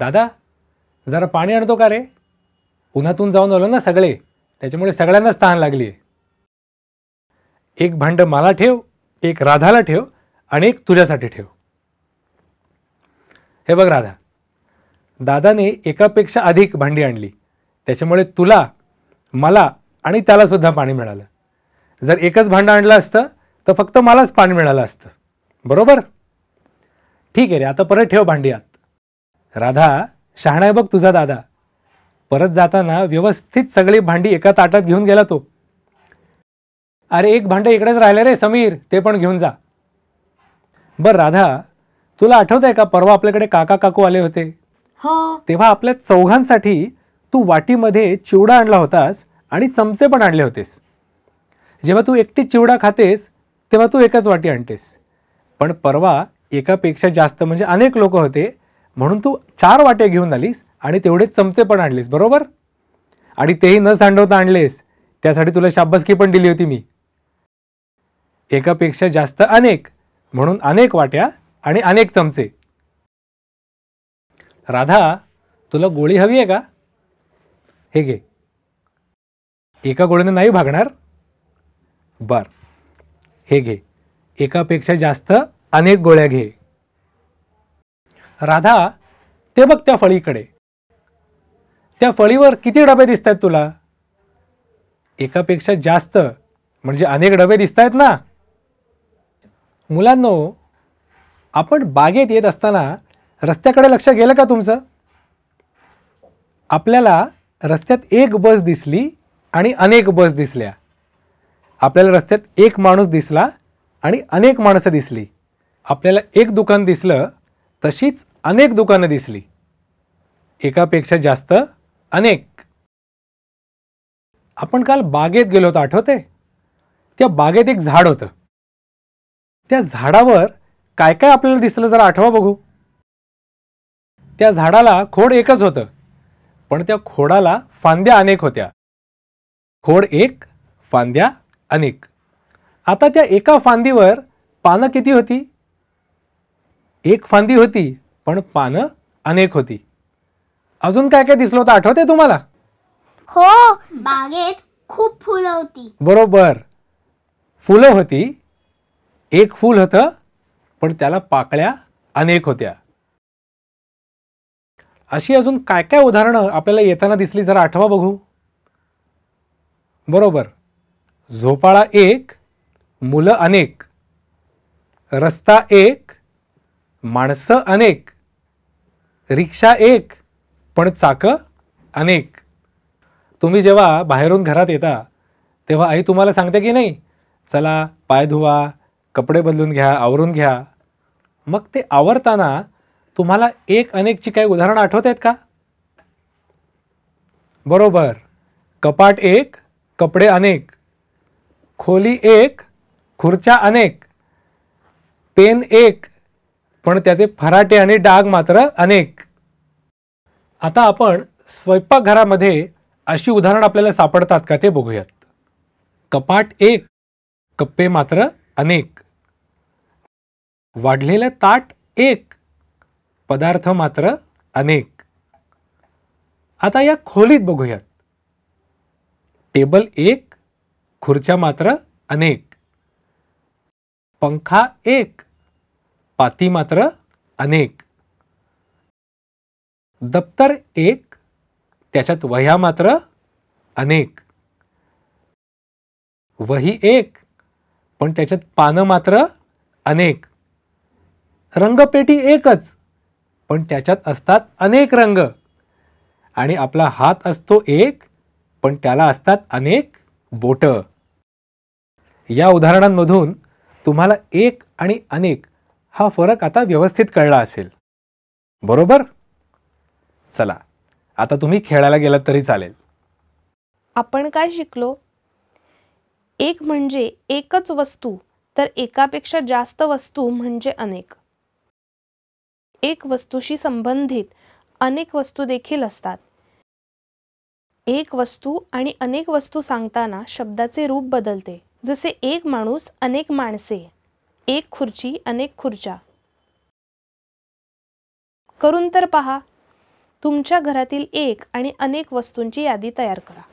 दादा जरा पाणी आणतो का रे उन्हातून जाऊन आलो ना सगळे त्याच्यामुळे सगळ्यांनाच तहान लागली एक भांड मला ठेव एक राधाला ठेव आणि एक तुझ्यासाठी ठेव हे बघ राधा दादाने एकापेक्षा अधिक भांडी आणली त्याच्यामुळे तुला मला आणि त्यालासुद्धा पाणी मिळालं जर एकच भांडं आणलं असतं तर फक्त मलाच पाणी मिळालं असतं बरोबर ठीक आहे रे आता परत ठेव भांडी आत राधा शहाणा बघ तुझा दादा परत जाताना व्यवस्थित सगळी भांडी एका ताटात घेऊन गेला तो अरे एक भांडे इकडेच राहिले रे समीर ते पण घेऊन जा बर राधा तुला आठवत आहे का परवा आपल्याकडे काका काकू आले होते हो. तेव्हा आपल्या चौघांसाठी तू वाटीमध्ये चिवडा आणला होतास आणि चमचे पण आणले होतेस जेव्हा तू एकटी चिवडा खातेस तेव्हा तू एकाच वाटी आणतेस पण परवा एकापेक्षा जास्त म्हणजे अनेक लोक होते म्हणून तू चार वाट्या घेऊन आलीस आणि तेवढे चमचे पण आणलेस बरोबर आणि तेही न सांडवता आणलेस त्यासाठी तुला शाब्बासकी पण दिली होती मी एकापेक्षा जास्त अनेक म्हणून अनेक वाट्या आणि अनेक चमचे राधा तुला गोळी हवी आहे का हे घे एका गोळीने नाही भागणार बर हे घे एकापेक्षा जास्त अनेक गोळ्या घे राधा ते बघ त्या फळीकडे त्या फळीवर किती डबे दिसत आहेत तुला एकापेक्षा जास्त म्हणजे अनेक डबे दिसत आहेत ना मुलांनो आपण बागेत येत असताना रस्त्याकडे लक्ष गेलं का तुमचं आपल्याला रस्त्यात एक बस दिसली आणि अनेक बस दिसल्या आपल्याला रस्त्यात एक माणूस दिसला आणि अनेक माणसं दिसली आपल्याला एक दुकान दिसलं तशीच अनेक दुकानं दिसली एकापेक्षा जास्त अनेक आपण काल बागेत गेलो होतो आठवते त्या बागेत एक झाड होतं त्या झाडावर काय काय आपल्याला दिसलं जरा आठवा बघू त्या झाडाला खोड एकच होतं पण त्या खोडाला फांद्या अनेक होत्या खोड एक फांद्या अनेक आता त्या एका फांदीवर पानं किती होती एक फांदी होती पण पान अनेक होती अजून काय काय दिसलं होतं आठवते तुम्हाला हो बागेत खूप फुलं होती बरोबर फुलं होती एक फूल होत पण त्याला पाकळ्या अनेक होत्या अशी अजून काय काय उदाहरणं आपल्याला येताना दिसली जरा आठवा बघू बरोबर झोपाळा एक मुलं अनेक रस्ता एक माणसं अनेक रिक्षा एक पण चाकं अनेक तुम्ही जेव्हा बाहेरून घरात येता तेव्हा आई तुम्हाला सांगते की नाही चला पाय धुवा कपडे बदलून घ्या आवरून घ्या मग ते आवरताना तुम्हाला एक अनेकची काही उदाहरणं आठवत आहेत का बरोबर कपाट एक कपडे अनेक खोली एक खुर्च्या अनेक पेन एक पण त्याचे फराटे आणि डाग मात्र अनेक आता आपण स्वयंपाकघरामध्ये अशी उदाहरणं आपल्याला सापडतात का ते बघूयात कपाट एक कप्पे मात्र अनेक वाढलेलं ताट एक पदार्थ मात्र अनेक आता या खोलीत बघूयात टेबल एक खुर्च्या मात्र अनेक पंखा एक पाती मात्र अनेक दप्तर एक त्याच्यात वह्या मात्र अनेक वही एक पण त्याच्यात पानं मात्र अनेक रंगपेटी एकच पण त्याच्यात असतात अनेक रंग आणि आपला हात असतो एक पण त्याला असतात अनेक बोट या उदाहरणांमधून तुम्हाला एक आणि अनेक हा फरक आता व्यवस्थित कळला असेल बरोबर चला आता तुम्ही खेळायला गेलात तरी चालेल आपण काय शिकलो एक म्हणजे एकच वस्तू तर एकापेक्षा जास्त वस्तू म्हणजे अनेक एक वस्तूशी संबंधित अनेक वस्तू देखील असतात एक वस्तू आणि अनेक वस्तू सांगताना शब्दाचे रूप बदलते जसे एक माणूस अनेक माणसे एक खुर्ची अनेक खुर्च्या करून तर पहा तुमच्या घरातील एक आणि अनेक वस्तूंची यादी तयार करा